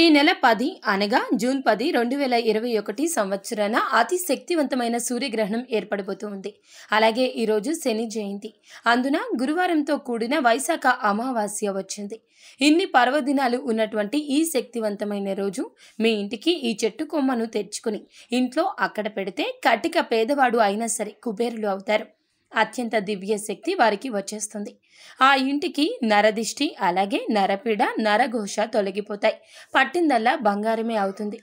ఈ నెల పది అనగా జూన్ పది రెండు వేల ఇరవై ఒకటి సంవత్సరాన అతి శక్తివంతమైన సూర్యగ్రహణం ఏర్పడబోతోంది అలాగే ఈరోజు శని జయంతి అందున గురువారంతో కూడిన వైశాఖ అమావాస్య వచ్చింది ఇన్ని పర్వదినాలు ఉన్నటువంటి ఈ శక్తివంతమైన రోజు మీ ఇంటికి ఈ చెట్టు కొమ్మను తెచ్చుకుని ఇంట్లో అక్కడ పెడితే కటిక పేదవాడు అయినా సరే కుబేరులు అవుతారు అత్యంత దివ్య శక్తి వారికి వచ్చేస్తుంది ఆ ఇంటికి నరదిష్టి అలాగే నరపీడ నరఘోష తొలగిపోతాయి పట్టిందల్లా బంగారమే అవుతుంది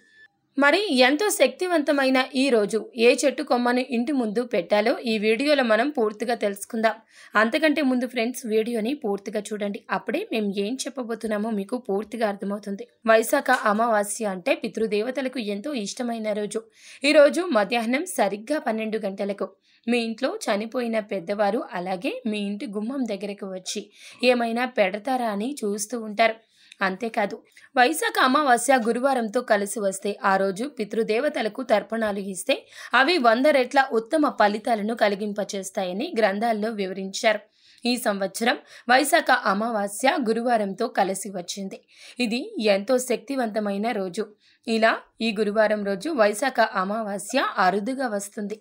మరి ఎంతో శక్తివంతమైన ఈ రోజు ఏ చెట్టు కొమ్మను ఇంటి ముందు పెట్టాలో ఈ వీడియోలో మనం పూర్తిగా తెలుసుకుందాం అంతకంటే ముందు ఫ్రెండ్స్ వీడియోని పూర్తిగా చూడండి అప్పుడే మేము ఏం చెప్పబోతున్నామో మీకు పూర్తిగా అర్థమవుతుంది వైశాఖ అమావాస్య అంటే పితృదేవతలకు ఎంతో ఇష్టమైన రోజు ఈరోజు మధ్యాహ్నం సరిగ్గా పన్నెండు గంటలకు మీ ఇంట్లో చనిపోయిన పెద్దవారు అలాగే మీ ఇంటి గుమ్మం దగ్గరకు వచ్చి ఏమైనా పెడతారా అని చూస్తూ ఉంటారు అంతేకాదు వైశాఖ అమావాస్య గురువారంతో కలిసి వస్తే ఆ రోజు పితృదేవతలకు తర్పణాలు ఇస్తే అవి వంద రెట్ల ఉత్తమ ఫలితాలను కలిగింపచేస్తాయని గ్రంథాల్లో వివరించారు ఈ సంవత్సరం వైశాఖ అమావాస్య గురువారంతో కలిసి వచ్చింది ఇది ఎంతో శక్తివంతమైన రోజు ఇలా ఈ గురువారం రోజు వైశాఖ అమావాస్య అరుదుగా వస్తుంది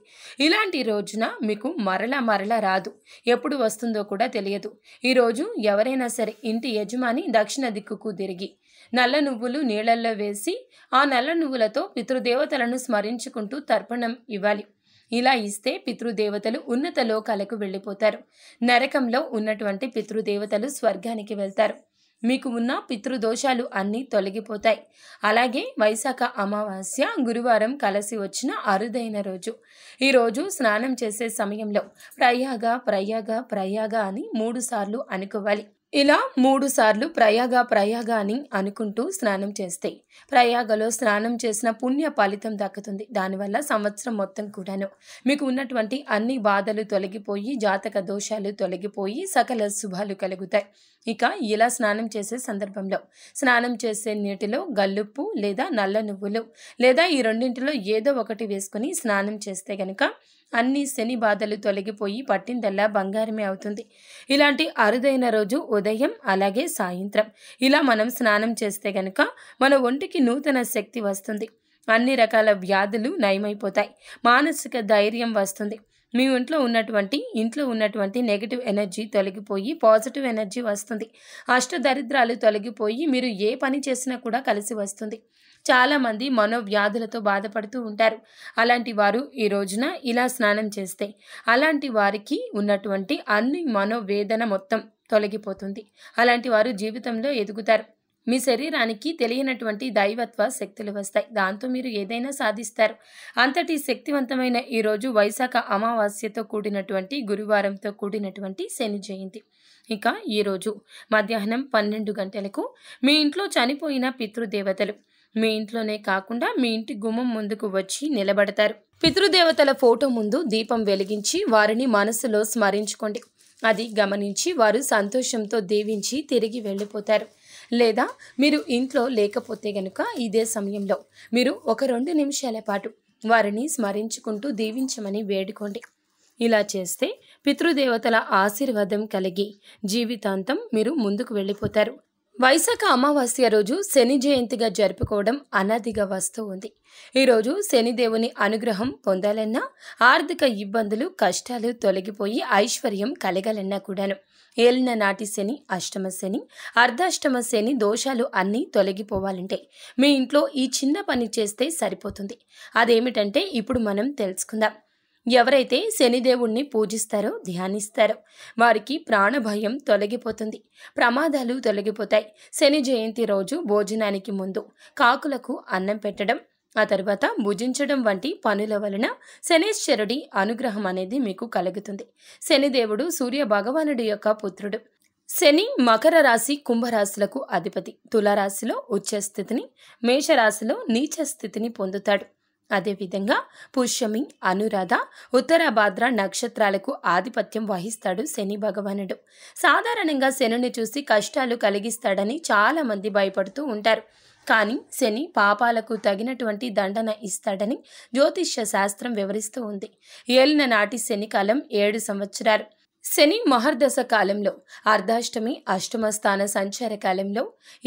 ఇలాంటి రోజున మీకు మరల మరల రాదు ఎప్పుడు వస్తుందో కూడా తెలియదు ఈరోజు ఎవరైనా సరే ఇంటి యజమాని దక్షిణ దిక్కుకు తిరిగి నల్ల నువ్వులు నీళ్లల్లో వేసి ఆ నల్ల నువ్వులతో పితృదేవతలను స్మరించుకుంటూ తర్పణం ఇవ్వాలి ఇలా ఇస్తే పితృదేవతలు ఉన్నత లోకాలకు వెళ్ళిపోతారు నరకంలో ఉన్నటువంటి పితృదేవతలు స్వర్గానికి వెళ్తారు మీకు ఉన్న పితృదోషాలు అన్నీ తొలగిపోతాయి అలాగే వైశాఖ అమావాస్య గురువారం కలిసి వచ్చిన అరుదైన రోజు ఈరోజు స్నానం చేసే సమయంలో ప్రయాగ ప్రయాగ ప్రయాగ అని మూడుసార్లు అనుకోవాలి ఇలా మూడుసార్లు ప్రయాగ ప్రయాగ అని అనుకుంటూ స్నానం చేస్తే ప్రయాగలో స్నానం చేసిన పుణ్య ఫలితం దక్కుతుంది దానివల్ల సంవత్సరం మొత్తం కూడాను మీకు ఉన్నటువంటి అన్ని బాధలు తొలగిపోయి జాతక దోషాలు తొలగిపోయి సకల శుభాలు కలుగుతాయి ఇక ఇలా స్నానం చేసే సందర్భంలో స్నానం చేసే నీటిలో గల్లుప్పు లేదా నల్ల నువ్వులు లేదా ఈ రెండింటిలో ఏదో ఒకటి వేసుకుని స్నానం చేస్తే కనుక అన్ని శని బాధలు తొలగిపోయి పట్టిందల్లా బంగారమే అవుతుంది ఇలాంటి అరుదైన రోజు ఉదయం అలాగే సాయంత్రం ఇలా మనం స్నానం చేస్తే గనక మన ఒంటికి నూతన శక్తి వస్తుంది అన్ని రకాల వ్యాధులు నయమైపోతాయి మానసిక ధైర్యం వస్తుంది మీ ఇంట్లో ఉన్నటువంటి ఇంట్లో ఉన్నటువంటి నెగిటివ్ ఎనర్జీ తొలగిపోయి పాజిటివ్ ఎనర్జీ వస్తుంది అష్టదరిద్రాలు తొలగిపోయి మీరు ఏ పని చేసినా కూడా కలిసి వస్తుంది చాలామంది మనోవ్యాధులతో బాధపడుతూ ఉంటారు అలాంటి వారు ఈ రోజున ఇలా స్నానం చేస్తే అలాంటి వారికి ఉన్నటువంటి అన్ని మనోవేదన మొత్తం తొలగిపోతుంది అలాంటి వారు జీవితంలో ఎదుగుతారు మీ శరీరానికి తెలియనటువంటి దైవత్వ శక్తులు వస్తాయి దాంతో మీరు ఏదైనా సాధిస్తారు అంతటి శక్తివంతమైన ఈరోజు వైశాఖ అమావాస్యతో కూడినటువంటి గురువారంతో కూడినటువంటి శని జయంతి ఇక ఈరోజు మధ్యాహ్నం పన్నెండు గంటలకు మీ ఇంట్లో చనిపోయిన పితృదేవతలు మీ ఇంట్లోనే కాకుండా మీ ఇంటి గుమ్మం ముందుకు వచ్చి నిలబడతారు పితృదేవతల ఫోటో ముందు దీపం వెలిగించి వారిని మనసులో స్మరించుకోండి అది గమనించి వారు సంతోషంతో దీవించి తిరిగి వెళ్ళిపోతారు లేదా మీరు ఇంట్లో లేకపోతే గనుక ఇదే సమయంలో మీరు ఒక రెండు నిమిషాల పాటు వారిని స్మరించుకుంటూ దీవించమని వేడుకోండి ఇలా చేస్తే పితృదేవతల ఆశీర్వాదం కలిగి జీవితాంతం మీరు ముందుకు వెళ్ళిపోతారు వైశాఖ అమావాస్య రోజు శని జయంతిగా జరుపుకోవడం అనాదిగా వస్తూ ఉంది ఈరోజు శనిదేవుని అనుగ్రహం పొందాలన్నా ఆర్థిక ఇబ్బందులు కష్టాలు తొలగిపోయి ఐశ్వర్యం కలగాలన్నా కూడాను ఏలిన నాటి శని అష్టమ శని అర్ధాష్టమ శని దోషాలు అన్నీ తొలగిపోవాలంటే మీ ఇంట్లో ఈ చిన్న పని చేస్తే సరిపోతుంది అదేమిటంటే ఇప్పుడు మనం తెలుసుకుందాం ఎవరైతే శనిదేవుణ్ణి పూజిస్తారో ధ్యానిస్తారో వారికి ప్రాణభయం తొలగిపోతుంది ప్రమాదాలు తొలగిపోతాయి శని జయంతి రోజు భోజనానికి ముందు కాకులకు అన్నం పెట్టడం ఆ తర్వాత భుజించడం వంటి పనుల వలన శనేశ్వరుడి అనుగ్రహం అనేది మీకు కలుగుతుంది శనిదేవుడు సూర్య భగవానుడి యొక్క పుత్రుడు శని మకర రాశి కుంభరాశులకు అధిపతి తులారాశిలో ఉచ్చస్థితిని స్థితిని మేషరాశిలో నీచస్థితిని పొందుతాడు అదేవిధంగా పుష్యమి అనురాధ ఉత్తరాభాద్ర నక్షత్రాలకు ఆధిపత్యం వహిస్తాడు శని భగవానుడు సాధారణంగా శనుని చూసి కష్టాలు కలిగిస్తాడని చాలామంది భయపడుతూ ఉంటారు కానీ శని పాపాలకు తగినటువంటి దండన ఇస్తాడని జ్యోతిష్య శాస్త్రం వివరిస్తూ ఉంది ఏలిన నాటి శని కాలం ఏడు సంవత్సరాలు శని మహర్దశ కాలంలో అర్ధాష్టమి అష్టమ స్థాన సంచార కాలంలో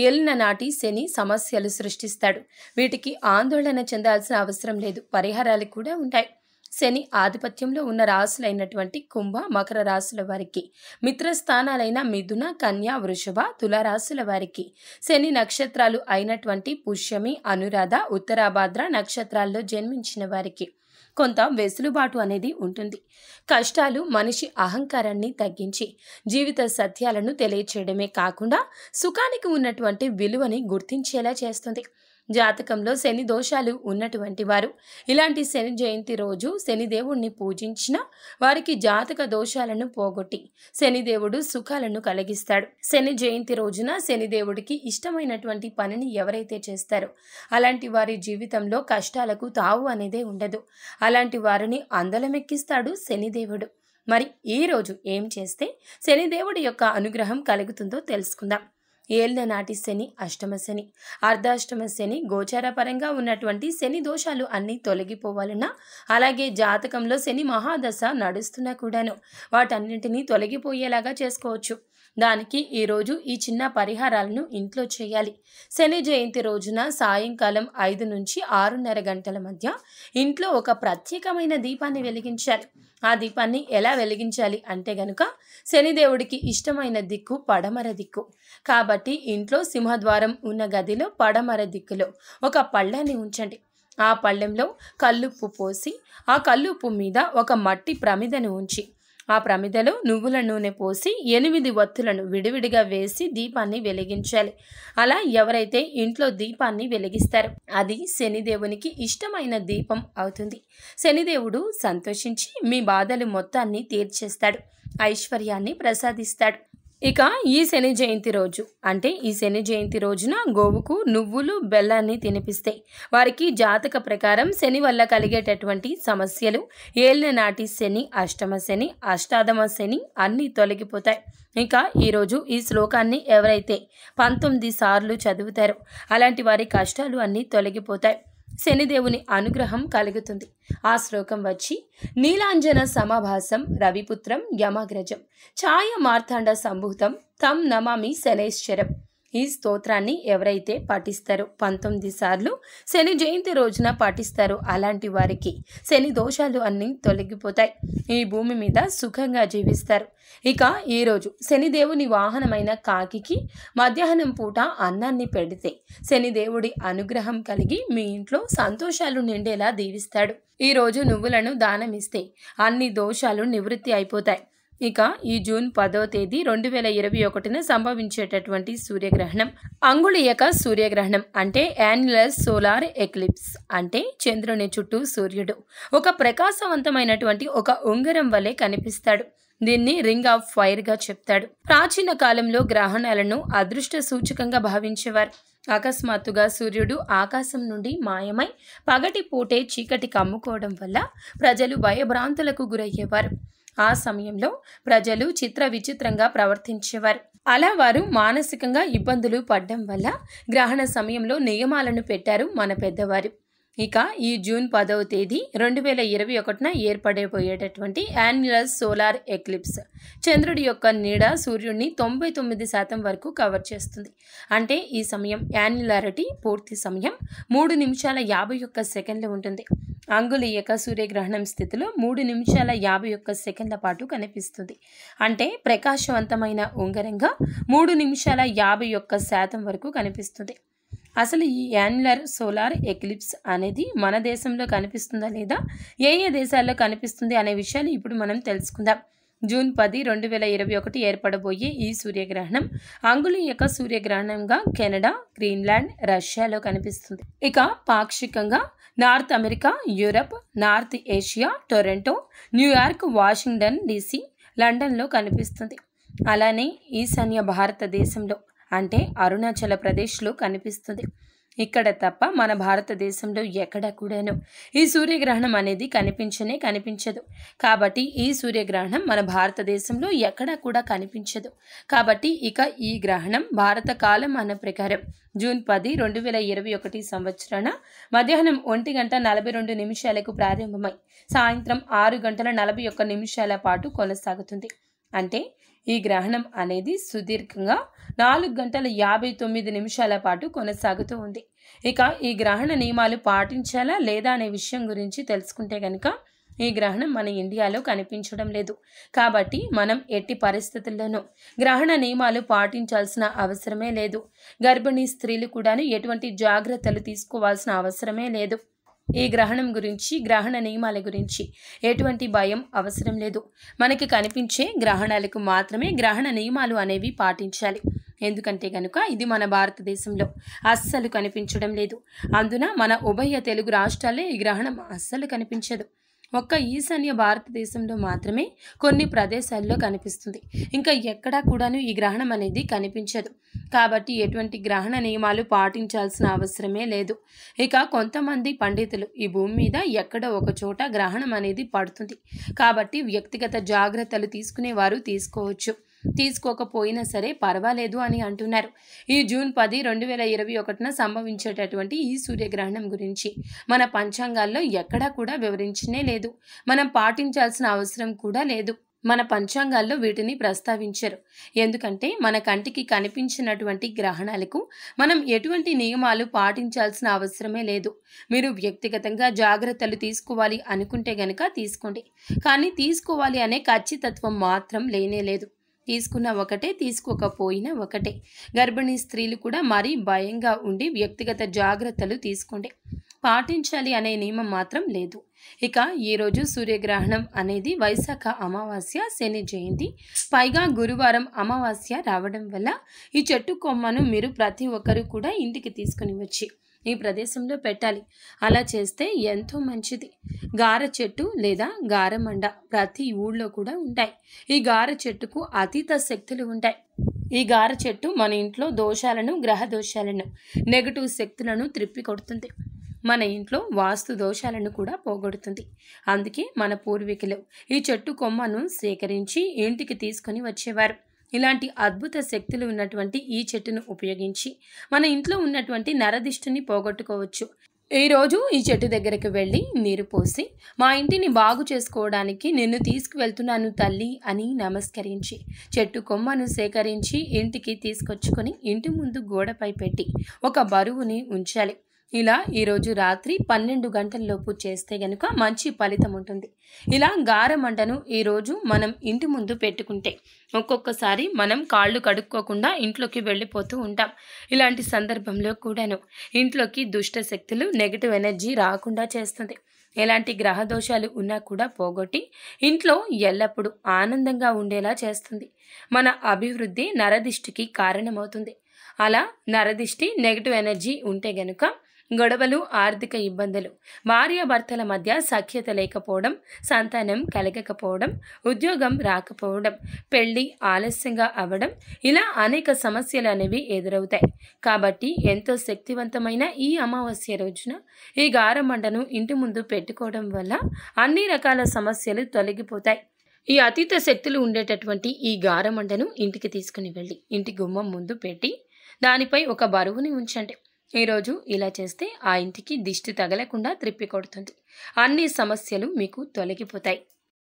ఎల్న నాటి శని సమస్యలు సృష్టిస్తాడు వీటికి ఆందోళన చెందాల్సిన అవసరం లేదు పరిహారాలు కూడా ఉంటాయి శని ఆధిపత్యంలో ఉన్న రాసులైనటువంటి కుంభ మకర రాసుల వారికి మిత్ర స్థానాలైన మిథున కన్యా వృషభ తులారాశుల వారికి శని నక్షత్రాలు అయినటువంటి పుష్యమి అనురాధ ఉత్తరాభాద్ర నక్షత్రాల్లో జన్మించిన వారికి కొంత వెసులుబాటు అనేది ఉంటుంది కష్టాలు మనిషి అహంకారాన్ని తగ్గించి జీవిత సత్యాలను తెలియచేయడమే కాకుండా సుఖానికి ఉన్నటువంటి విలువని గుర్తించేలా చేస్తుంది జాతకంలో శని దోషాలు ఉన్నటువంటి వారు ఇలాంటి శని జయంతి రోజు శనిదేవుణ్ణి పూజించిన వారికి జాతక దోషాలను పోగొట్టి శనిదేవుడు సుఖాలను కలిగిస్తాడు శని జయంతి రోజున శనిదేవుడికి ఇష్టమైనటువంటి పనిని ఎవరైతే చేస్తారో అలాంటి వారి జీవితంలో కష్టాలకు తావు అనేదే ఉండదు అలాంటి వారిని అందలమెక్కిస్తాడు శనిదేవుడు మరి ఈరోజు ఏం చేస్తే శనిదేవుడి యొక్క అనుగ్రహం కలుగుతుందో తెలుసుకుందాం ఏళ్ళ నాటి శని అష్టమ శని అర్ధాష్టమ శని గోచారపరంగా ఉన్నటువంటి శని దోషాలు అన్నీ తొలగిపోవాలన్నా అలాగే జాతకంలో శని మహాదశ నడుస్తున్నా కూడాను వాటన్నింటినీ తొలగిపోయేలాగా చేసుకోవచ్చు దానికి ఈరోజు ఈ చిన్న పరిహారాలను ఇంట్లో చేయాలి శని జయంతి రోజున సాయంకాలం ఐదు నుంచి ఆరున్నర గంటల మధ్య ఇంట్లో ఒక ప్రత్యేకమైన దీపాన్ని వెలిగించాలి ఆ దీపాన్ని ఎలా వెలిగించాలి అంటే గనుక శనిదేవుడికి ఇష్టమైన దిక్కు పడమర దిక్కు కాబట్టి ఇంట్లో సింహద్వారం ఉన్న గదిలో పడమర దిక్కులో ఒక పళ్ళని ఉంచండి ఆ పళ్ళెంలో కల్లుప్పు పోసి ఆ కల్లుప్పు మీద ఒక మట్టి ప్రమిదను ఉంచి ఆ ప్రమిదలో నువ్వుల నూనె పోసి ఎనిమిది వత్తులను విడివిడిగా వేసి దీపాన్ని వెలిగించాలి అలా ఎవరైతే ఇంట్లో దీపాన్ని వెలిగిస్తారో అది శనిదేవునికి ఇష్టమైన దీపం అవుతుంది శనిదేవుడు సంతోషించి మీ బాధలు మొత్తాన్ని తీర్చేస్తాడు ఐశ్వర్యాన్ని ప్రసాదిస్తాడు ఇక ఈ శని జయంతి రోజు అంటే ఈ శని జయంతి రోజున గోవుకు నువ్వులు బెల్లాన్ని తినిపిస్తే వారికి జాతక ప్రకారం శని వల్ల కలిగేటటువంటి సమస్యలు ఏళ్ళ నాటి శని అష్టమ శని అష్టాదమ శని అన్నీ తొలగిపోతాయి ఇక ఈరోజు ఈ శ్లోకాన్ని ఎవరైతే పంతొమ్మిది సార్లు చదువుతారో అలాంటి వారి కష్టాలు అన్నీ తొలగిపోతాయి శనిదేవుని అనుగ్రహం కలుగుతుంది ఆ శ్లోకం వచ్చి నీలాంజన సమాభాసం రవిపుత్రం యమగ్రజం ఛాయ మార్తాండ సంభూతం తం నమామి శనేశ్వరం ఈ స్తోత్రాన్ని ఎవరైతే పాటిస్తారు పంతొమ్మిది సార్లు శని జయంతి రోజున పాటిస్తారు అలాంటి వారికి శని దోషాలు అన్నీ తొలగిపోతాయి ఈ భూమి మీద సుఖంగా జీవిస్తారు ఇక ఈరోజు శనిదేవుని వాహనమైన కాకికి మధ్యాహ్నం పూట అన్నాన్ని పెడితే శనిదేవుడి అనుగ్రహం కలిగి మీ ఇంట్లో సంతోషాలు నిండేలా దీవిస్తాడు ఈరోజు నువ్వులను దానమిస్తే అన్ని దోషాలు నివృత్తి అయిపోతాయి ఇక ఈ జూన్ పదో తేదీ రెండు వేల ఇరవై ఒకటిన సంభవించేటటువంటి సూర్యగ్రహణం అంగుళీయక సూర్యగ్రహణం అంటే యాన్యులర్ సోలార్ ఎక్లిప్స్ అంటే చంద్రుని చుట్టూ సూర్యుడు ఒక ప్రకాశవంతమైనటువంటి ఒక ఉంగరం వలె కనిపిస్తాడు దీన్ని రింగ్ ఆఫ్ ఫైర్గా చెప్తాడు ప్రాచీన కాలంలో గ్రహణాలను అదృష్ట సూచకంగా భావించేవారు అకస్మాత్తుగా సూర్యుడు ఆకాశం నుండి మాయమై పగటి పూటే చీకటి కమ్ముకోవడం వల్ల ప్రజలు భయభ్రాంతులకు గురయ్యేవారు ఆ సమయంలో ప్రజలు చిత్ర విచిత్రంగా ప్రవర్తించేవారు అలా వారు మానసికంగా ఇబ్బందులు పడడం వల్ల గ్రహణ సమయంలో నియమాలను పెట్టారు మన పెద్దవారు ఇక ఈ జూన్ పదవ తేదీ రెండు వేల ఇరవై ఒకటిన ఏర్పడబోయేటటువంటి యాన్యులర్ సోలార్ ఎక్లిప్స్ చంద్రుడి యొక్క నీడ సూర్యుడిని తొంభై తొమ్మిది శాతం వరకు కవర్ చేస్తుంది అంటే ఈ సమయం యాన్యులారిటీ పూర్తి సమయం మూడు నిమిషాల యాభై ఒక్క సెకండ్లు ఉంటుంది అంగులీయక సూర్యగ్రహణం స్థితిలో మూడు నిమిషాల యాభై ఒక్క సెకండ్ల పాటు కనిపిస్తుంది అంటే ప్రకాశవంతమైన ఉంగరంగా మూడు నిమిషాల యాభై ఒక్క శాతం వరకు కనిపిస్తుంది అసలు ఈ యాన్యులర్ సోలార్ ఎక్లిప్స్ అనేది మన దేశంలో కనిపిస్తుందా లేదా ఏ ఏ దేశాల్లో కనిపిస్తుంది అనే విషయాలు ఇప్పుడు మనం తెలుసుకుందాం జూన్ పది రెండు వేల ఇరవై ఒకటి ఏర్పడబోయే ఈ సూర్యగ్రహణం అంగుళి యొక్క సూర్యగ్రహణంగా కెనడా గ్రీన్లాండ్ రష్యాలో కనిపిస్తుంది ఇక పాక్షికంగా north America Europe north Asia Toronto New York Washington DC లండన్లో కనిపిస్తుంది అలానే ఈశాన్య భారతదేశంలో అంటే అరుణాచల ప్రదేశ్లో కనిపిస్తుంది ఇక్కడ తప్ప మన భారతదేశంలో ఎక్కడ కూడాను ఈ సూర్యగ్రహణం అనేది కనిపించనే కనిపించదు కాబట్టి ఈ సూర్యగ్రహణం మన భారతదేశంలో ఎక్కడా కూడా కనిపించదు కాబట్టి ఇక ఈ గ్రహణం భారత అన్న ప్రకారం జూన్ పది రెండు వేల ఇరవై ఒకటి సంవత్సరాన మధ్యాహ్నం ఒంటి గంట నలభై రెండు నిమిషాలకు ప్రారంభమై సాయంత్రం ఆరు గంటల నలభై ఒక్క నిమిషాల పాటు కొనసాగుతుంది అంటే ఈ గ్రహణం అనేది సుదీర్ఘంగా నాలుగు గంటల యాభై తొమ్మిది నిమిషాల పాటు కొనసాగుతూ ఉంది ఇక ఈ గ్రహణ నియమాలు పాటించాలా లేదా అనే విషయం గురించి తెలుసుకుంటే కనుక ఈ గ్రహణం మన ఇండియాలో కనిపించడం లేదు కాబట్టి మనం ఎట్టి పరిస్థితుల్లోనూ గ్రహణ నియమాలు పాటించాల్సిన అవసరమే లేదు గర్భిణీ స్త్రీలు కూడాను ఎటువంటి జాగ్రత్తలు తీసుకోవాల్సిన అవసరమే లేదు ఈ గ్రహణం గురించి గ్రహణ నియమాల గురించి ఎటువంటి భయం అవసరం లేదు మనకి కనిపించే గ్రహణాలకు మాత్రమే గ్రహణ నియమాలు అనేవి పాటించాలి ఎందుకంటే కనుక ఇది మన భారతదేశంలో అస్సలు కనిపించడం లేదు అందున మన ఉభయ తెలుగు రాష్ట్రాల్లో ఈ గ్రహణం అస్సలు కనిపించదు ఒక్క ఈశాన్య భారతదేశంలో మాత్రమే కొన్ని ప్రదేశాల్లో కనిపిస్తుంది ఇంకా ఎక్కడా కూడాను ఈ గ్రహణం అనేది కనిపించదు కాబట్టి ఎటువంటి గ్రహణ నియమాలు పాటించాల్సిన అవసరమే లేదు ఇక కొంతమంది పండితులు ఈ భూమి మీద ఎక్కడ ఒక చోట గ్రహణం అనేది పడుతుంది కాబట్టి వ్యక్తిగత జాగ్రత్తలు తీసుకునేవారు తీసుకోవచ్చు తీసుకోకపోయినా సరే పర్వాలేదు అని అంటున్నారు ఈ జూన్ పది రెండు వేల ఇరవై ఒకటిన సంభవించేటటువంటి ఈ సూర్యగ్రహణం గురించి మన పంచాంగాల్లో ఎక్కడా కూడా వివరించనే లేదు మనం పాటించాల్సిన అవసరం కూడా లేదు మన పంచాంగాల్లో వీటిని ప్రస్తావించరు ఎందుకంటే మన కంటికి కనిపించినటువంటి గ్రహణాలకు మనం ఎటువంటి నియమాలు పాటించాల్సిన అవసరమే లేదు మీరు వ్యక్తిగతంగా జాగ్రత్తలు తీసుకోవాలి అనుకుంటే గనక తీసుకోండి కానీ తీసుకోవాలి అనే ఖచ్చితత్వం మాత్రం లేనే లేదు తీసుకున్న ఒకటే తీసుకోకపోయినా ఒకటే గర్భిణీ స్త్రీలు కూడా మరీ భయంగా ఉండి వ్యక్తిగత జాగ్రత్తలు తీసుకోండి పాటించాలి అనే నియమం మాత్రం లేదు ఇక ఈరోజు సూర్యగ్రహణం అనేది వైశాఖ అమావాస్య శని జయంతి పైగా గురువారం అమావాస్య రావడం వల్ల ఈ చెట్టు కొమ్మను మీరు ప్రతి ఒక్కరు కూడా ఇంటికి తీసుకుని వచ్చి ఈ ప్రదేశంలో పెట్టాలి అలా చేస్తే ఎంతో మంచిది గార చెట్టు లేదా గారమండ ప్రతి ఊళ్ళో కూడా ఉంటాయి ఈ గార చెట్టుకు అతీత శక్తులు ఉంటాయి ఈ గార చెట్టు మన ఇంట్లో దోషాలను గ్రహ దోషాలను నెగటివ్ శక్తులను త్రిప్పి కొడుతుంది మన ఇంట్లో వాస్తు దోషాలను కూడా పోగొడుతుంది అందుకే మన పూర్వీకులు ఈ చెట్టు కొమ్మను సేకరించి ఇంటికి తీసుకొని వచ్చేవారు ఇలాంటి అద్భుత శక్తులు ఉన్నటువంటి ఈ చెట్టును ఉపయోగించి మన ఇంట్లో ఉన్నటువంటి నరదిష్టిని పోగొట్టుకోవచ్చు ఈరోజు ఈ చెట్టు దగ్గరికి వెళ్ళి నీరు పోసి మా ఇంటిని బాగు చేసుకోవడానికి నిన్ను తీసుకువెళ్తున్నాను తల్లి అని నమస్కరించి చెట్టు కొమ్మను సేకరించి ఇంటికి తీసుకొచ్చుకొని ఇంటి ముందు గోడపై పెట్టి ఒక బరువుని ఉంచాలి ఇలా ఈరోజు రాత్రి పన్నెండు గంటల్లోపు చేస్తే గనుక మంచి ఫలితం ఉంటుంది ఇలా గారమంటను ఈరోజు మనం ఇంటి ముందు పెట్టుకుంటే ఒక్కొక్కసారి మనం కాళ్ళు కడుక్కోకుండా ఇంట్లోకి వెళ్ళిపోతూ ఉంటాం ఇలాంటి సందర్భంలో కూడాను ఇంట్లోకి దుష్ట శక్తులు నెగిటివ్ ఎనర్జీ రాకుండా చేస్తుంది ఎలాంటి గ్రహ దోషాలు ఉన్నా కూడా పోగొట్టి ఇంట్లో ఎల్లప్పుడూ ఆనందంగా ఉండేలా చేస్తుంది మన అభివృద్ధి నరదిష్టికి కారణమవుతుంది అలా నరదిష్టి నెగిటివ్ ఎనర్జీ ఉంటే గనుక గొడవలు ఆర్థిక ఇబ్బందులు భార్యాభర్తల మధ్య సఖ్యత లేకపోవడం సంతానం కలగకపోవడం ఉద్యోగం రాకపోవడం పెళ్లి ఆలస్యంగా అవ్వడం ఇలా అనేక సమస్యలు అనేవి ఎదురవుతాయి కాబట్టి ఎంతో శక్తివంతమైన ఈ అమావాస్య రోజున ఈ గారమండను ఇంటి ముందు పెట్టుకోవడం వల్ల అన్ని రకాల సమస్యలు తొలగిపోతాయి ఈ అతీత శక్తులు ఉండేటటువంటి ఈ గారమండను ఇంటికి తీసుకుని వెళ్ళి ఇంటి గుమ్మం ముందు పెట్టి దానిపై ఒక బరువుని ఉంచండి ఈరోజు ఇలా చేస్తే ఆ ఇంటికి దిష్టి తగలకుండా త్రిప్పి కొడుతుంది అన్ని సమస్యలు మీకు తొలగిపోతాయి